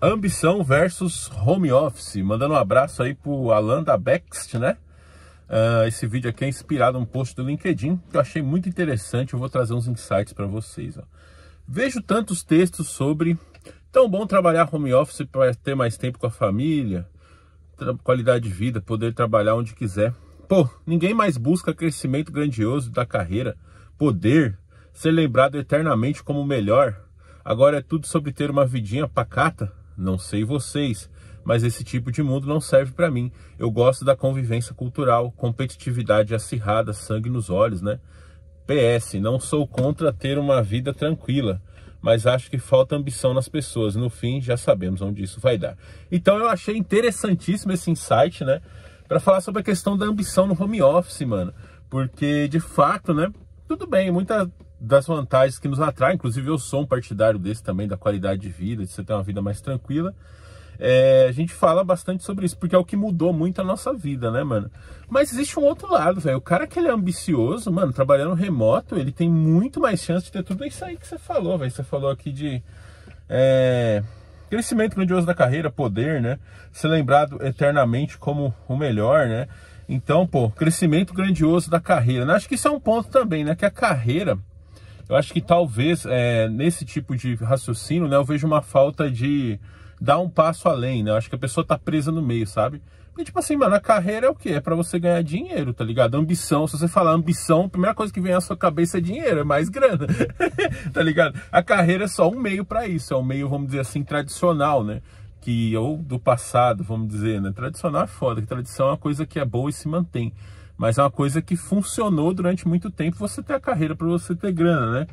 Ambição versus home office. Mandando um abraço aí pro Alan da Bext, né? Uh, esse vídeo aqui é inspirado em um post do LinkedIn que eu achei muito interessante. Eu vou trazer uns insights para vocês. Ó. Vejo tantos textos sobre tão bom trabalhar home office para ter mais tempo com a família, qualidade de vida, poder trabalhar onde quiser. Pô, ninguém mais busca crescimento grandioso da carreira, poder, ser lembrado eternamente como o melhor. Agora é tudo sobre ter uma vidinha pacata não sei vocês, mas esse tipo de mundo não serve para mim. Eu gosto da convivência cultural, competitividade acirrada, sangue nos olhos, né? PS, não sou contra ter uma vida tranquila, mas acho que falta ambição nas pessoas. No fim, já sabemos onde isso vai dar. Então eu achei interessantíssimo esse insight, né? Para falar sobre a questão da ambição no home office, mano. Porque de fato, né? Tudo bem, muita das vantagens que nos atrai. Inclusive, eu sou um partidário desse também, da qualidade de vida, de você ter uma vida mais tranquila. É, a gente fala bastante sobre isso, porque é o que mudou muito a nossa vida, né, mano? Mas existe um outro lado, velho. O cara que ele é ambicioso, mano, trabalhando remoto, ele tem muito mais chance de ter tudo isso aí que você falou, velho. Você falou aqui de é, crescimento grandioso da carreira, poder, né? Ser lembrado eternamente como o melhor, né? Então, pô, crescimento grandioso da carreira. Né? Acho que isso é um ponto também, né? Que a carreira eu acho que talvez é, nesse tipo de raciocínio, né, eu vejo uma falta de dar um passo além, né? Eu acho que a pessoa tá presa no meio, sabe? E tipo assim, mano, a carreira é o quê? É para você ganhar dinheiro, tá ligado? Ambição, se você falar ambição, a primeira coisa que vem à sua cabeça é dinheiro, é mais grana, tá ligado? A carreira é só um meio para isso, é um meio, vamos dizer assim, tradicional, né? Que, ou do passado, vamos dizer, né? Tradicional é foda, que tradição é uma coisa que é boa e se mantém mas é uma coisa que funcionou durante muito tempo você ter a carreira para você ter grana, né?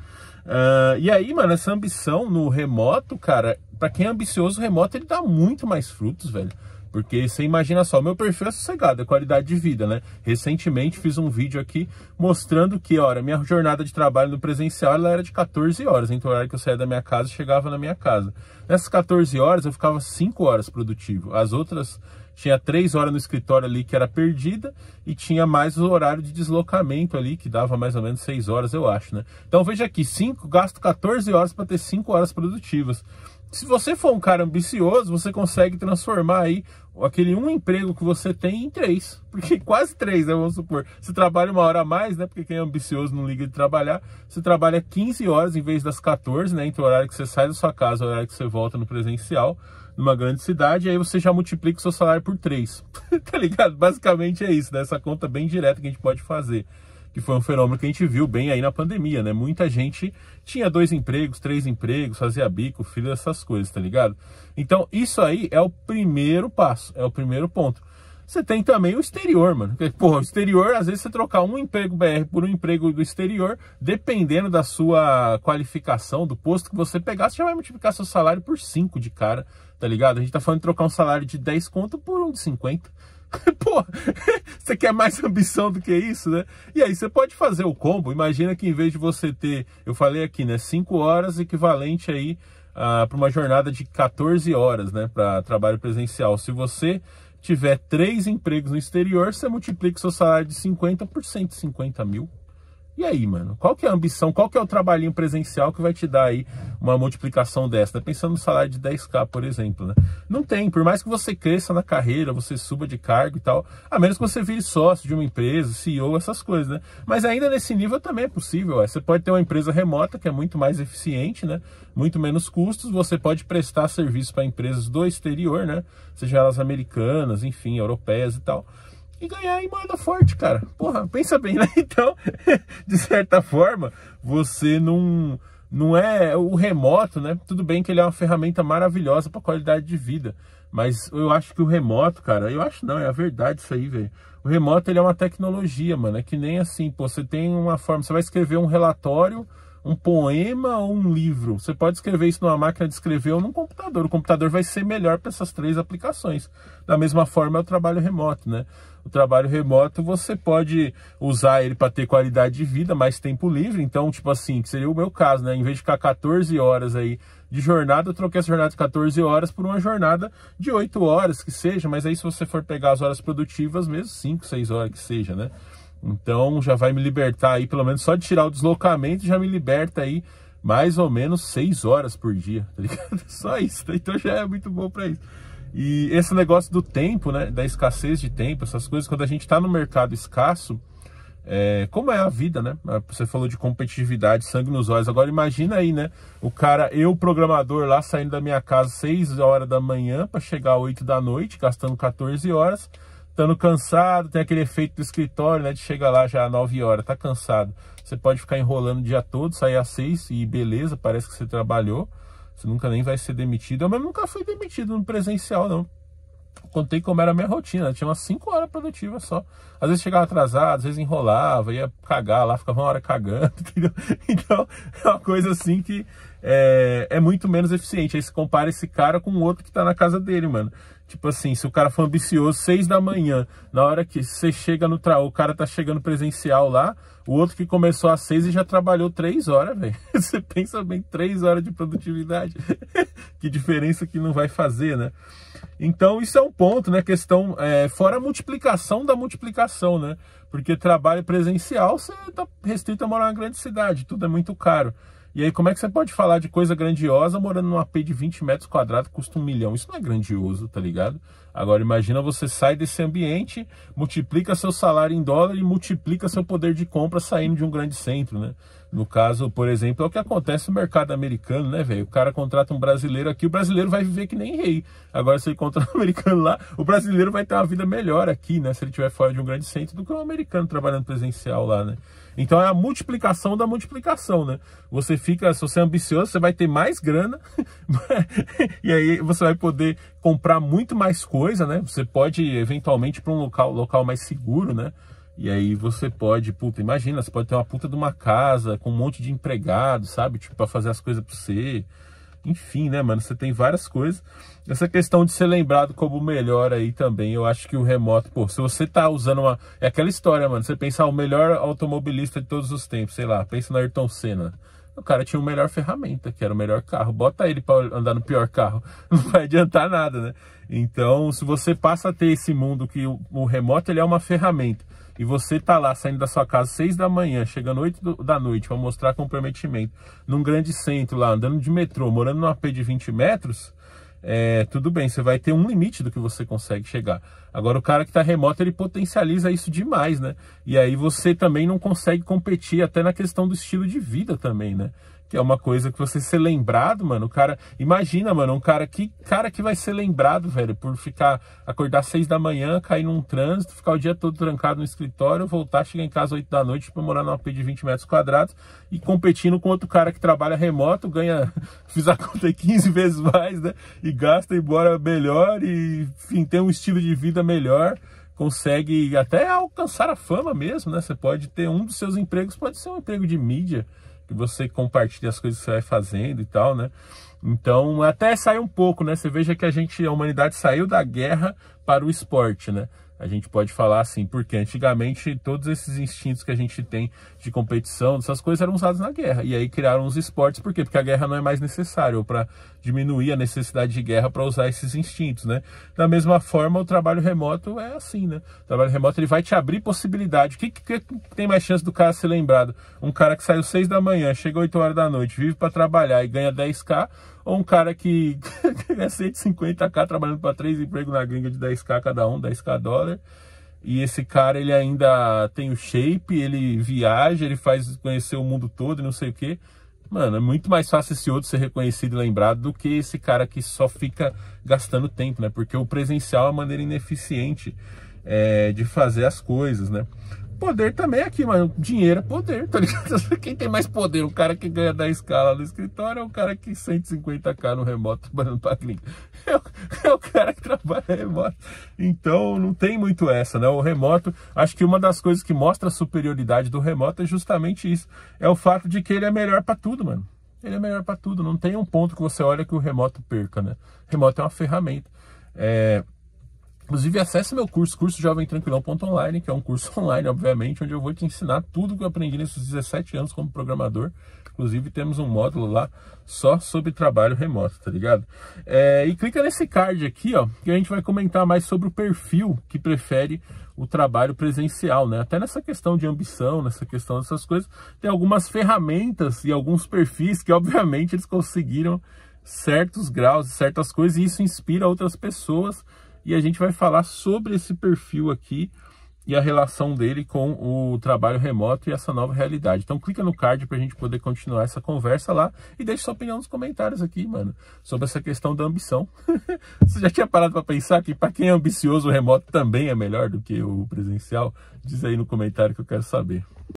Uh, e aí, mano, essa ambição no remoto, cara, para quem é ambicioso, o remoto ele dá muito mais frutos, velho. Porque você imagina só, meu perfil é sossegado, é qualidade de vida, né? Recentemente fiz um vídeo aqui mostrando que, olha, minha jornada de trabalho no presencial ela era de 14 horas, entre o horário que eu saía da minha casa e chegava na minha casa. Nessas 14 horas eu ficava 5 horas produtivo. As outras tinha três horas no escritório ali que era perdida e tinha mais o horário de deslocamento ali que dava mais ou menos seis horas, eu acho, né? Então veja aqui, cinco, gasto 14 horas para ter cinco horas produtivas. Se você for um cara ambicioso, você consegue transformar aí aquele um emprego que você tem em três. Porque quase três, né? Vamos supor. Você trabalha uma hora a mais, né? Porque quem é ambicioso não liga de trabalhar. Você trabalha 15 horas em vez das 14, né? Entre o horário que você sai da sua casa e o horário que você volta no presencial, numa grande cidade. aí você já multiplica o seu salário por três. tá ligado? Basicamente é isso, né? Essa conta bem direta que a gente pode fazer que foi um fenômeno que a gente viu bem aí na pandemia, né? Muita gente tinha dois empregos, três empregos, fazia bico, filho, essas coisas, tá ligado? Então, isso aí é o primeiro passo, é o primeiro ponto. Você tem também o exterior, mano. porra, o exterior, às vezes você trocar um emprego BR por um emprego do exterior, dependendo da sua qualificação, do posto que você pegar, você já vai multiplicar seu salário por 5 de cara, tá ligado? A gente tá falando de trocar um salário de 10 conto por um de 50 Pô, você quer mais ambição do que isso, né? E aí você pode fazer o combo. Imagina que em vez de você ter, eu falei aqui, né, 5 horas equivalente aí ah, para uma jornada de 14 horas, né, para trabalho presencial. Se você tiver três empregos no exterior, você multiplica o seu salário de 50 por 150 mil. E aí, mano, qual que é a ambição, qual que é o trabalhinho presencial que vai te dar aí uma multiplicação dessa? Pensando no salário de 10k, por exemplo, né? Não tem, por mais que você cresça na carreira, você suba de cargo e tal, a menos que você vire sócio de uma empresa, CEO, essas coisas, né? Mas ainda nesse nível também é possível, é. você pode ter uma empresa remota que é muito mais eficiente, né? Muito menos custos, você pode prestar serviço para empresas do exterior, né? Seja elas americanas, enfim, europeias e tal e ganhar em moeda forte, cara. Porra, pensa bem, né? Então, de certa forma, você não não é o remoto, né? Tudo bem que ele é uma ferramenta maravilhosa para qualidade de vida, mas eu acho que o remoto, cara, eu acho não, é a verdade isso aí, velho. O remoto ele é uma tecnologia, mano, é que nem assim, pô, você tem uma forma, você vai escrever um relatório um poema ou um livro. Você pode escrever isso numa máquina de escrever ou num computador. O computador vai ser melhor para essas três aplicações. Da mesma forma é o trabalho remoto, né? O trabalho remoto você pode usar ele para ter qualidade de vida, mais tempo livre. Então, tipo assim, que seria o meu caso, né? Em vez de ficar 14 horas aí de jornada, eu troquei essa jornada de 14 horas por uma jornada de 8 horas que seja, mas aí se você for pegar as horas produtivas mesmo, 5, 6 horas que seja, né? Então já vai me libertar aí, pelo menos só de tirar o deslocamento, já me liberta aí mais ou menos 6 horas por dia, tá ligado? Só isso, tá? então já é muito bom para isso. E esse negócio do tempo, né, da escassez de tempo, essas coisas, quando a gente está no mercado escasso, é, como é a vida, né? Ah, você falou de competitividade, sangue nos olhos. Agora imagina aí, né? O cara, eu programador lá saindo da minha casa 6 horas da manhã para chegar 8 da noite, gastando 14 horas estando cansado, tem aquele efeito do escritório, né? De chegar lá já às 9 horas, tá cansado. Você pode ficar enrolando o dia todo, sair às 6 e beleza, parece que você trabalhou. Você nunca nem vai ser demitido. Eu mesmo nunca fui demitido no presencial, não. Contei como era a minha rotina, tinha umas 5 horas produtivas só. Às vezes chegava atrasado, às vezes enrolava, ia cagar lá, ficava uma hora cagando, entendeu? Então é uma coisa assim que é, é muito menos eficiente. Aí se compara esse cara com o outro que tá na casa dele, mano. Tipo assim, se o cara for ambicioso, seis da manhã, na hora que você chega no trabalho, o cara tá chegando presencial lá, o outro que começou às seis e já trabalhou três horas, velho. Você pensa bem, três horas de produtividade. que diferença que não vai fazer, né? Então, isso é um ponto, né? Questão, é, fora a multiplicação da multiplicação, né? Porque trabalho presencial, você tá restrito a morar em uma grande cidade, tudo é muito caro. E aí, como é que você pode falar de coisa grandiosa morando num AP de 20 metros quadrados que custa um milhão? Isso não é grandioso, tá ligado? Agora, imagina você sai desse ambiente, multiplica seu salário em dólar e multiplica seu poder de compra saindo de um grande centro, né? No caso, por exemplo, é o que acontece no mercado americano, né, velho? O cara contrata um brasileiro aqui, o brasileiro vai viver que nem rei. Agora, se ele contrata um americano lá, o brasileiro vai ter uma vida melhor aqui, né? Se ele estiver fora de um grande centro do que um americano trabalhando presencial lá, né? Então é a multiplicação da multiplicação, né? Você fica, se você é ambicioso, você vai ter mais grana e aí você vai poder comprar muito mais coisa, né? Você pode eventualmente para um local, local mais seguro, né? E aí você pode, puta, imagina, você pode ter uma puta de uma casa com um monte de empregados, sabe? Tipo, para fazer as coisas para você enfim, né, mano? Você tem várias coisas. Essa questão de ser lembrado como o melhor aí também, eu acho que o remoto, pô, se você tá usando uma. É aquela história, mano. Você pensar ah, o melhor automobilista de todos os tempos, sei lá, pensa no Ayrton Senna. O cara tinha o melhor ferramenta, que era o melhor carro. Bota ele para andar no pior carro. Não vai adiantar nada, né? Então, se você passa a ter esse mundo que o, o remoto ele é uma ferramenta e você tá lá saindo da sua casa seis da manhã, chegando oito da noite para mostrar comprometimento num grande centro lá, andando de metrô, morando num AP de 20 metros, é, tudo bem, você vai ter um limite do que você consegue chegar. Agora, o cara que está remoto, ele potencializa isso demais, né? E aí você também não consegue competir até na questão do estilo de vida também, né? que é uma coisa que você ser lembrado, mano, o cara, imagina, mano, um cara que, cara que vai ser lembrado, velho, por ficar, acordar seis da manhã, cair num trânsito, ficar o dia todo trancado no escritório, voltar, chegar em casa oito da noite para tipo, morar numa p de 20 metros quadrados e competindo com outro cara que trabalha remoto, ganha, fiz a conta 15 vezes mais, né, e gasta e bora melhor e, enfim, tem um estilo de vida melhor, consegue até alcançar a fama mesmo, né? Você pode ter um dos seus empregos, pode ser um emprego de mídia, que você compartilha as coisas que você vai fazendo e tal, né? Então, até sai um pouco, né? Você veja que a gente, a humanidade saiu da guerra para o esporte, né? a gente pode falar assim, porque antigamente todos esses instintos que a gente tem de competição, essas coisas eram usados na guerra. E aí criaram os esportes, por quê? Porque a guerra não é mais necessária, ou para diminuir a necessidade de guerra para usar esses instintos, né? Da mesma forma, o trabalho remoto é assim, né? O trabalho remoto ele vai te abrir possibilidade. O que, que, que tem mais chance do cara ser lembrado? Um cara que saiu seis da manhã, chega 8 horas da noite, vive para trabalhar e ganha 10k ou um cara que ganha é 150k trabalhando para três empregos na gringa de 10k cada um, 10k dólar. E esse cara, ele ainda tem o shape, ele viaja, ele faz conhecer o mundo todo e não sei o quê. Mano, é muito mais fácil esse outro ser reconhecido e lembrado do que esse cara que só fica gastando tempo, né? Porque o presencial é uma maneira ineficiente é, de fazer as coisas, né? Poder também aqui, mas dinheiro é poder, tá ligado? Quem tem mais poder? O cara que ganha 10k no escritório é o cara que 150k no remoto trabalhando pra clínica? É, é o cara que trabalha remoto. Então não tem muito essa, né? O remoto, acho que uma das coisas que mostra a superioridade do remoto é justamente isso. É o fato de que ele é melhor para tudo, mano. Ele é melhor para tudo. Não tem um ponto que você olha que o remoto perca, né? O remoto é uma ferramenta. É Inclusive, acesse meu curso, curso jovemtranquilão.online, que é um curso online, obviamente, onde eu vou te ensinar tudo que eu aprendi nesses 17 anos como programador. Inclusive, temos um módulo lá só sobre trabalho remoto, tá ligado? É, e clica nesse card aqui, ó, que a gente vai comentar mais sobre o perfil que prefere o trabalho presencial, né? Até nessa questão de ambição, nessa questão dessas coisas, tem algumas ferramentas e alguns perfis que, obviamente, eles conseguiram certos graus, certas coisas, e isso inspira outras pessoas e a gente vai falar sobre esse perfil aqui e a relação dele com o trabalho remoto e essa nova realidade. Então clica no card para a gente poder continuar essa conversa lá e deixe sua opinião nos comentários aqui, mano, sobre essa questão da ambição. Você já tinha parado para pensar que para quem é ambicioso o remoto também é melhor do que o presencial? Diz aí no comentário que eu quero saber.